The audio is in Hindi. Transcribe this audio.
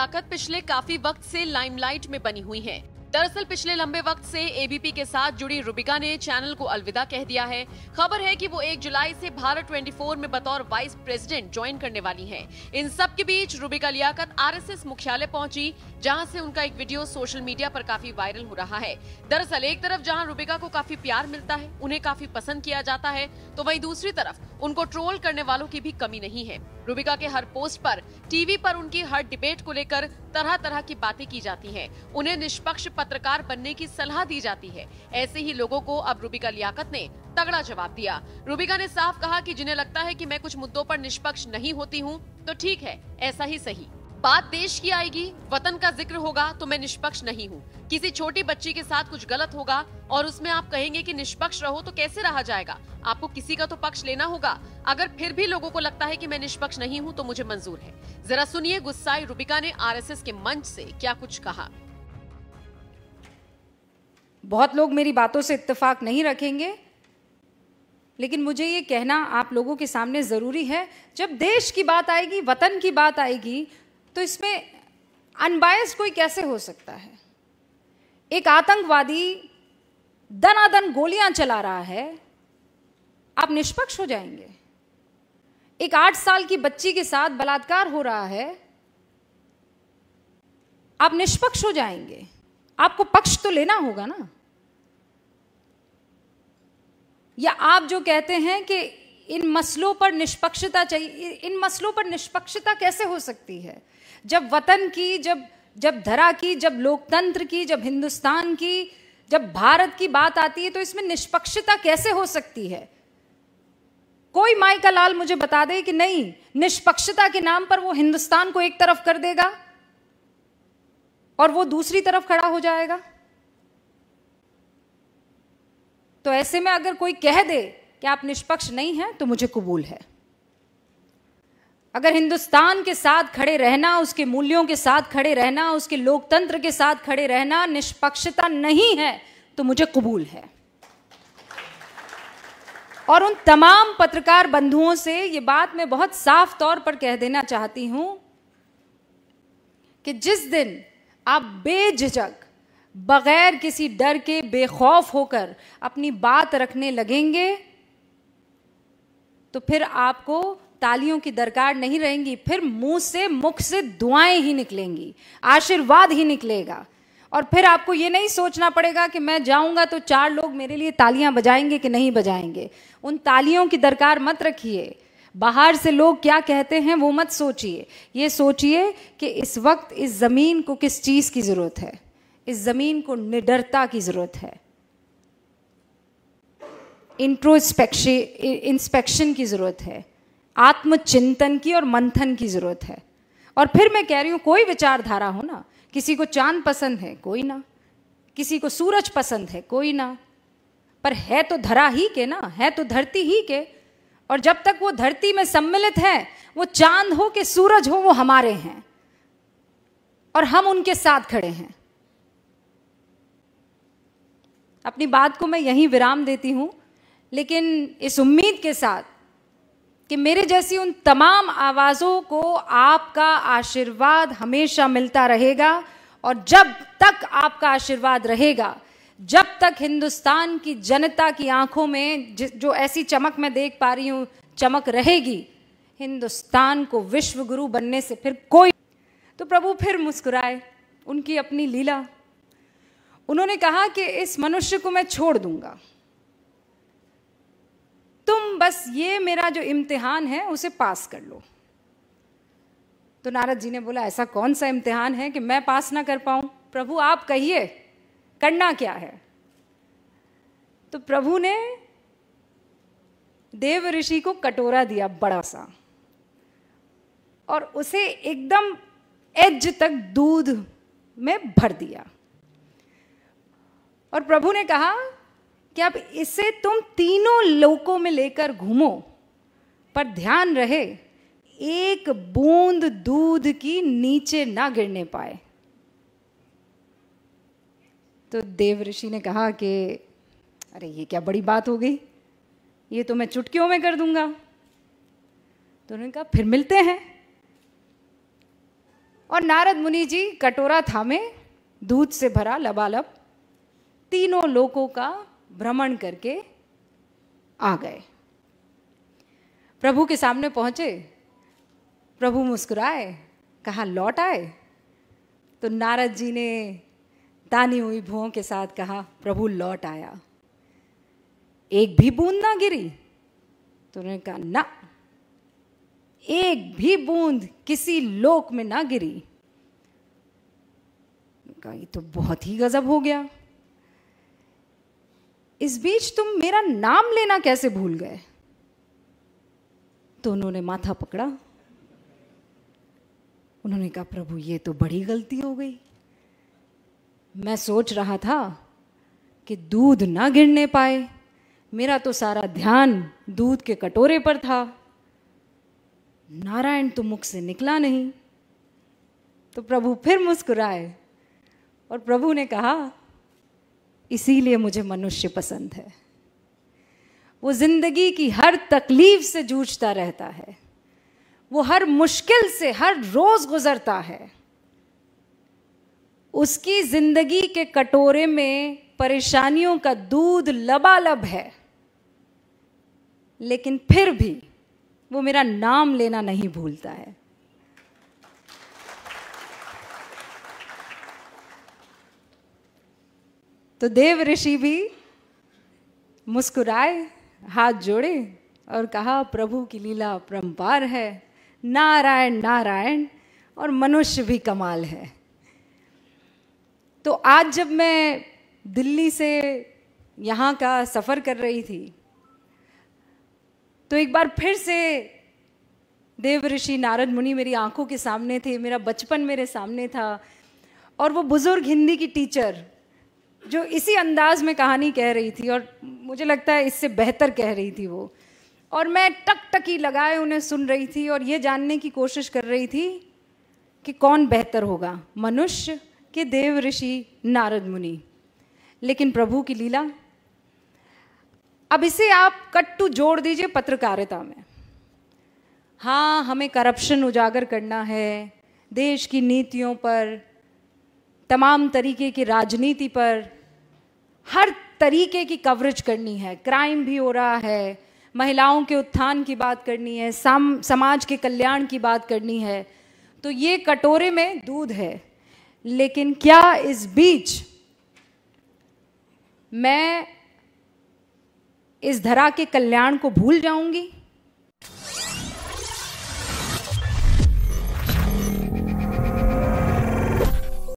लियाकत पिछले काफी वक्त से लाइमलाइट में बनी हुई हैं। दरअसल पिछले लंबे वक्त से एबीपी के साथ जुड़ी रुबिका ने चैनल को अलविदा कह दिया है खबर है कि वो 1 जुलाई से भारत 24 में बतौर वाइस प्रेसिडेंट ज्वाइन करने वाली हैं। इन सब के बीच रुबिका लियाकत आरएसएस मुख्यालय पहुंची जहां से उनका एक वीडियो सोशल मीडिया पर काफी वायरल हो रहा है दरअसल एक तरफ जहाँ रूबिका को काफी प्यार मिलता है उन्हें काफी पसंद किया जाता है तो वही दूसरी तरफ उनको ट्रोल करने वालों की भी कमी नहीं है रूबिका के हर पोस्ट पर टीवी पर उनकी हर डिबेट को लेकर तरह तरह की बातें की जाती हैं। उन्हें निष्पक्ष पत्रकार बनने की सलाह दी जाती है ऐसे ही लोगों को अब रूबिका लियाकत ने तगड़ा जवाब दिया रूबिका ने साफ कहा कि जिन्हें लगता है कि मैं कुछ मुद्दों पर निष्पक्ष नहीं होती हूँ तो ठीक है ऐसा ही सही बात देश की आएगी वतन का जिक्र होगा तो मैं निष्पक्ष नहीं हूँ किसी छोटी बच्ची के साथ कुछ गलत होगा और उसमें आप कहेंगे कि निष्पक्ष रहो तो कैसे रहा जाएगा आपको किसी का तो पक्ष लेना होगा अगर फिर भी लोगों को लगता है कि मैं निष्पक्ष नहीं हूँ तो मुझे मंजूर है जरा सुनिए गुस्साई रूबिका ने आर के मंच से क्या कुछ कहा बहुत लोग मेरी बातों से इतफाक नहीं रखेंगे लेकिन मुझे ये कहना आप लोगों के सामने ज़रूरी है जब देश की बात आएगी वतन की बात आएगी तो इसमें अनबायस कोई कैसे हो सकता है एक आतंकवादी दनादन गोलियां चला रहा है आप निष्पक्ष हो जाएंगे एक आठ साल की बच्ची के साथ बलात्कार हो रहा है आप निष्पक्ष हो जाएंगे आपको पक्ष तो लेना होगा ना या आप जो कहते हैं कि इन मसलों पर निष्पक्षता चाहिए इन मसलों पर निष्पक्षता कैसे हो सकती है जब वतन की जब जब धरा की जब लोकतंत्र की जब हिंदुस्तान की जब भारत की बात आती है तो इसमें निष्पक्षता कैसे हो सकती है कोई माइका लाल मुझे बता दे कि नहीं निष्पक्षता के नाम पर वो हिंदुस्तान को एक तरफ कर देगा और वो दूसरी तरफ खड़ा हो जाएगा तो ऐसे में अगर कोई कह दे कि आप निष्पक्ष नहीं हैं तो मुझे कबूल है अगर हिंदुस्तान के साथ खड़े रहना उसके मूल्यों के साथ खड़े रहना उसके लोकतंत्र के साथ खड़े रहना निष्पक्षता नहीं है तो मुझे कबूल है और उन तमाम पत्रकार बंधुओं से ये बात मैं बहुत साफ तौर पर कह देना चाहती हूं कि जिस दिन आप बेझिझक बगैर किसी डर के बेखौफ होकर अपनी बात रखने लगेंगे तो फिर आपको तालियों की दरकार नहीं रहेंगी फिर मुंह से मुख से दुआएं ही निकलेंगी आशीर्वाद ही निकलेगा और फिर आपको ये नहीं सोचना पड़ेगा कि मैं जाऊंगा तो चार लोग मेरे लिए तालियां बजाएंगे कि नहीं बजाएंगे उन तालियों की दरकार मत रखिए बाहर से लोग क्या कहते हैं वो मत सोचिए ये सोचिए कि इस वक्त इस ज़मीन को किस चीज़ की ज़रूरत है इस ज़मीन को निडरता की ज़रूरत है इंट्रोस्पेक्शन इंस्पेक्शन की ज़रूरत है आत्मचिंतन की और मंथन की ज़रूरत है और फिर मैं कह रही हूँ कोई विचारधारा हो ना किसी को चांद पसंद है कोई ना किसी को सूरज पसंद है कोई ना पर है तो धरा ही के ना है तो धरती ही के और जब तक वो धरती में सम्मिलित है वो चांद हो के सूरज हो वो हमारे हैं और हम उनके साथ खड़े हैं अपनी बात को मैं यहीं विराम देती हूं लेकिन इस उम्मीद के साथ कि मेरे जैसी उन तमाम आवाज़ों को आपका आशीर्वाद हमेशा मिलता रहेगा और जब तक आपका आशीर्वाद रहेगा जब तक हिंदुस्तान की जनता की आंखों में जो ऐसी चमक मैं देख पा रही हूँ चमक रहेगी हिंदुस्तान को विश्व गुरु बनने से फिर कोई तो प्रभु फिर मुस्कुराए उनकी अपनी लीला उन्होंने कहा कि इस मनुष्य को मैं छोड़ दूंगा तुम बस ये मेरा जो इम्तिहान है उसे पास कर लो तो नारद जी ने बोला ऐसा कौन सा इम्तिहान है कि मैं पास ना कर पाऊं प्रभु आप कहिए करना क्या है तो प्रभु ने देव ऋषि को कटोरा दिया बड़ा सा और उसे एकदम एज तक दूध में भर दिया और प्रभु ने कहा कि अब इसे तुम तीनों लोकों में लेकर घूमो पर ध्यान रहे एक बूंद दूध की नीचे ना गिरने पाए तो देव ऋषि ने कहा कि अरे ये क्या बड़ी बात हो गई ये तो मैं चुटकियों में कर दूंगा तो उन्होंने कहा फिर मिलते हैं और नारद मुनि जी कटोरा थामे दूध से भरा लबालब तीनों लोगों का भ्रमण करके आ गए प्रभु के सामने पहुंचे प्रभु मुस्कुराए कहा लौट आए तो नारद जी ने तानी हुई भुओं के साथ कहा प्रभु लौट आया एक भी बूंद ना गिरी तो उन्होंने कहा ना एक भी बूंद किसी लोक में ना गिरी कहा ये तो बहुत ही गजब हो गया इस बीच तुम मेरा नाम लेना कैसे भूल गए तो उन्होंने माथा पकड़ा उन्होंने कहा प्रभु ये तो बड़ी गलती हो गई मैं सोच रहा था कि दूध ना गिरने पाए मेरा तो सारा ध्यान दूध के कटोरे पर था नारायण तो मुख से निकला नहीं तो प्रभु फिर मुस्कुराए और प्रभु ने कहा इसीलिए मुझे मनुष्य पसंद है वो जिंदगी की हर तकलीफ से जूझता रहता है वो हर मुश्किल से हर रोज गुजरता है उसकी जिंदगी के कटोरे में परेशानियों का दूध लबालब है लेकिन फिर भी वो मेरा नाम लेना नहीं भूलता है तो देव ऋषि भी मुस्कुराए हाथ जोड़े और कहा प्रभु की लीला परम्पार है नारायण नारायण और मनुष्य भी कमाल है तो आज जब मैं दिल्ली से यहाँ का सफ़र कर रही थी तो एक बार फिर से देव ऋषि नारद मुनि मेरी आंखों के सामने थे मेरा बचपन मेरे सामने था और वो बुज़ुर्ग हिंदी की टीचर जो इसी अंदाज में कहानी कह रही थी और मुझे लगता है इससे बेहतर कह रही थी वो और मैं टक टकी लगाए उन्हें सुन रही थी और ये जानने की कोशिश कर रही थी कि कौन बेहतर होगा मनुष्य के देव ऋषि नारद मुनि लेकिन प्रभु की लीला अब इसे आप कट्टू जोड़ दीजिए पत्रकारिता में हाँ हमें करप्शन उजागर करना है देश की नीतियों पर तमाम तरीके की राजनीति पर हर तरीके की कवरेज करनी है क्राइम भी हो रहा है महिलाओं के उत्थान की बात करनी है सम, समाज के कल्याण की बात करनी है तो ये कटोरे में दूध है लेकिन क्या इस बीच मैं इस धरा के कल्याण को भूल जाऊंगी